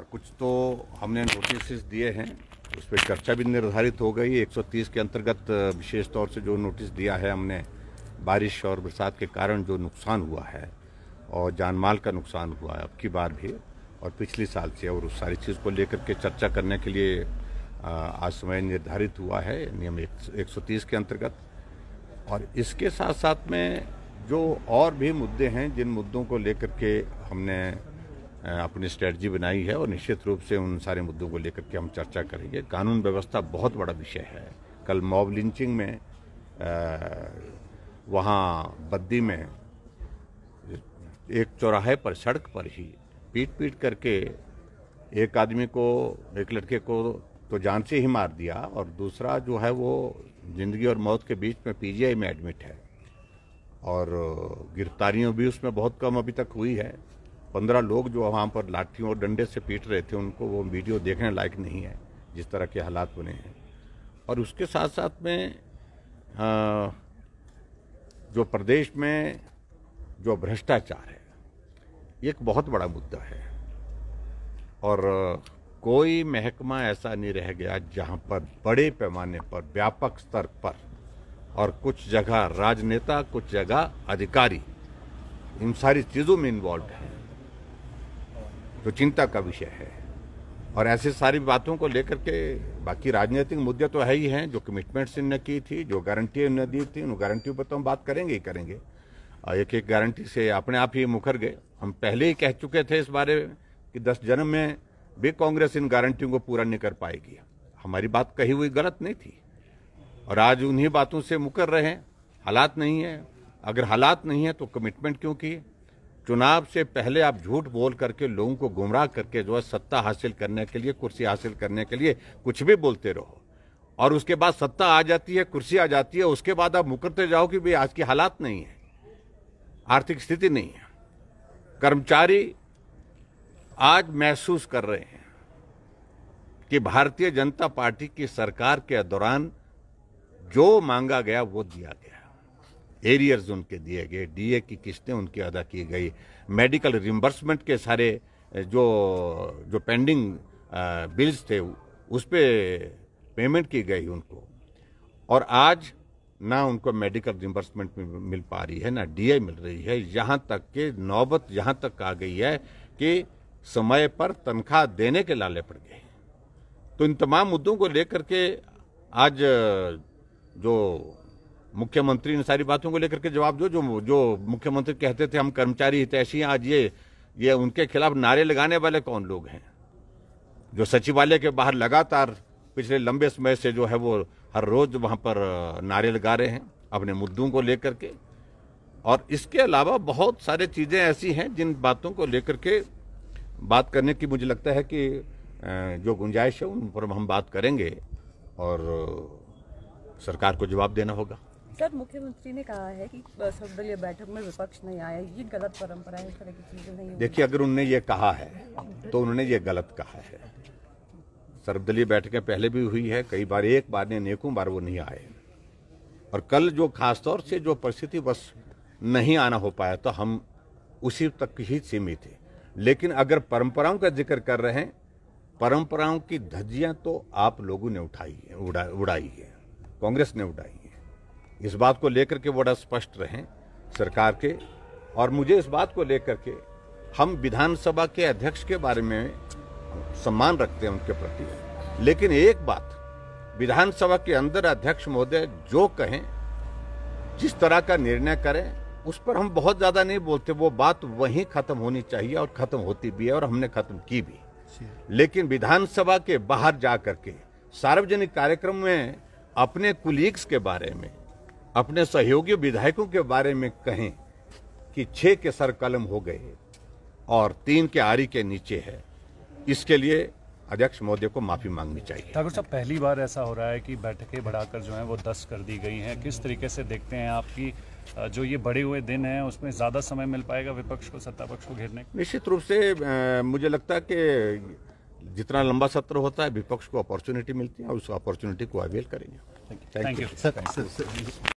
और कुछ तो हमने नोटिस दिए हैं उस पर चर्चा भी निर्धारित हो गई 130 के अंतर्गत विशेष तौर से जो नोटिस दिया है हमने बारिश और बरसात के कारण जो नुकसान हुआ है और जानमाल का नुकसान हुआ है अब की बार भी और पिछले साल से और उस सारी चीज़ को लेकर के चर्चा करने के लिए आज समय निर्धारित हुआ है नियम एक सौ के अंतर्गत और इसके साथ साथ में जो और भी मुद्दे हैं जिन मुद्दों को लेकर के हमने अपनी स्ट्रेटजी बनाई है और निश्चित रूप से उन सारे मुद्दों को लेकर के हम चर्चा करेंगे कानून व्यवस्था बहुत बड़ा विषय है कल मॉब लिंचिंग में वहाँ बद्दी में एक चौराहे पर सड़क पर ही पीट पीट करके एक आदमी को एक लड़के को तो जान से ही मार दिया और दूसरा जो है वो ज़िंदगी और मौत के बीच में पीजीआई में एडमिट है और गिरफ्तारियों भी उसमें बहुत कम अभी तक हुई है पंद्रह लोग जो वहाँ पर लाठियों और डंडे से पीट रहे थे उनको वो वीडियो देखने लायक नहीं है जिस तरह के हालात बने हैं और उसके साथ साथ में आ, जो प्रदेश में जो भ्रष्टाचार है एक बहुत बड़ा मुद्दा है और कोई महकमा ऐसा नहीं रह गया जहाँ पर बड़े पैमाने पर व्यापक स्तर पर और कुछ जगह राजनेता कुछ जगह अधिकारी इन सारी चीज़ों में इन्वॉल्व हैं तो चिंता का विषय है और ऐसे सारी बातों को लेकर के बाकी राजनीतिक मुद्दे तो है ही हैं जो कमिटमेंट्स इनने की थी जो गारंटी इनने दी थी उन गारंटियों पर तो हम बात करेंगे ही करेंगे और एक एक गारंटी से अपने आप ही मुखर गए हम पहले ही कह चुके थे इस बारे में कि दस जन्म में भी कांग्रेस इन गारंटियों को पूरा नहीं कर पाएगी हमारी बात कही हुई गलत नहीं थी और आज उन्हीं बातों से मुकर रहे हैं हालात नहीं है अगर हालात नहीं है तो कमिटमेंट क्यों किए चुनाव से पहले आप झूठ बोल करके लोगों को गुमराह करके जो है सत्ता हासिल करने के लिए कुर्सी हासिल करने के लिए कुछ भी बोलते रहो और उसके बाद सत्ता आ जाती है कुर्सी आ जाती है उसके बाद आप मुकरते तो जाओ कि भाई आज की हालात नहीं है आर्थिक स्थिति नहीं है कर्मचारी आज महसूस कर रहे हैं कि भारतीय जनता पार्टी की सरकार के दौरान जो मांगा गया वो दिया गया एरियर्स उनके दिए गए डीए की किस्तें उनकी अदा की गई मेडिकल रिम्बर्समेंट के सारे जो जो पेंडिंग बिल्स थे उस पर पेमेंट की गई उनको और आज ना उनको मेडिकल रिम्बर्समेंट मिल पा रही है ना डीए मिल रही है यहाँ तक के नौबत यहाँ तक आ गई है कि समय पर तनख्वाह देने के लाले पड़ गए तो इन तमाम मुद्दों को लेकर के आज जो मुख्यमंत्री इन सारी बातों को लेकर के जवाब दो जो जो मुख्यमंत्री कहते थे हम कर्मचारी हितैषी हैं आज ये ये उनके खिलाफ नारे लगाने वाले कौन लोग हैं जो सचिवालय के बाहर लगातार पिछले लंबे समय से जो है वो हर रोज वहाँ पर नारे लगा रहे हैं अपने मुद्दों को लेकर के और इसके अलावा बहुत सारे चीज़ें ऐसी हैं जिन बातों को लेकर के बात करने की मुझे लगता है कि जो गुंजाइश है उन पर हम बात करेंगे और सरकार को जवाब देना होगा सर मुख्यमंत्री ने कहा है कि सर्वदलीय बैठक में विपक्ष नहीं आया ये गलत परंपरा है इस तरह की चीजें नहीं देखिए अगर उन्होंने ये कहा है तो उन्होंने ये गलत कहा है सर्वदलीय बैठकें पहले भी हुई है कई बार एक बार ने अनेकों बार वो नहीं आए और कल जो खासतौर से जो परिस्थिति बस नहीं आना हो पाया तो हम उसी तक ही सीमित है लेकिन अगर परंपराओं का जिक्र कर रहे हैं परंपराओं की धज्जियां तो आप लोगों ने उठाई है उड़ा, उड़ाई है कांग्रेस ने उड़ाई है इस बात को लेकर के बड़ा स्पष्ट रहें सरकार के और मुझे इस बात को लेकर के हम विधानसभा के अध्यक्ष के बारे में सम्मान रखते हैं उनके प्रति लेकिन एक बात विधानसभा के अंदर अध्यक्ष महोदय जो कहें जिस तरह का निर्णय करें उस पर हम बहुत ज़्यादा नहीं बोलते वो बात वहीं ख़त्म होनी चाहिए और ख़त्म होती भी है और हमने ख़त्म की भी लेकिन विधानसभा के बाहर जा करके सार्वजनिक कार्यक्रम में अपने कुलीग्स के बारे में अपने सहयोगी विधायकों के बारे में कहें कि छः के सर कलम हो गए और तीन के आरी के नीचे है इसके लिए अध्यक्ष महोदय को माफी मांगनी चाहिए ठाकुर साहब पहली बार ऐसा हो रहा है कि बैठकें बढ़ाकर जो है वो दस कर दी गई हैं किस तरीके से देखते हैं आपकी जो ये बड़े हुए दिन हैं उसमें ज़्यादा समय मिल पाएगा विपक्ष को सत्ता पक्ष को घेरने निश्चित रूप से मुझे लगता है कि जितना लंबा सत्र होता है विपक्ष को अपॉर्चुनिटी मिलती है और उस अपॉर्चुनिटी को अवेल करेंगे थैंक यू सर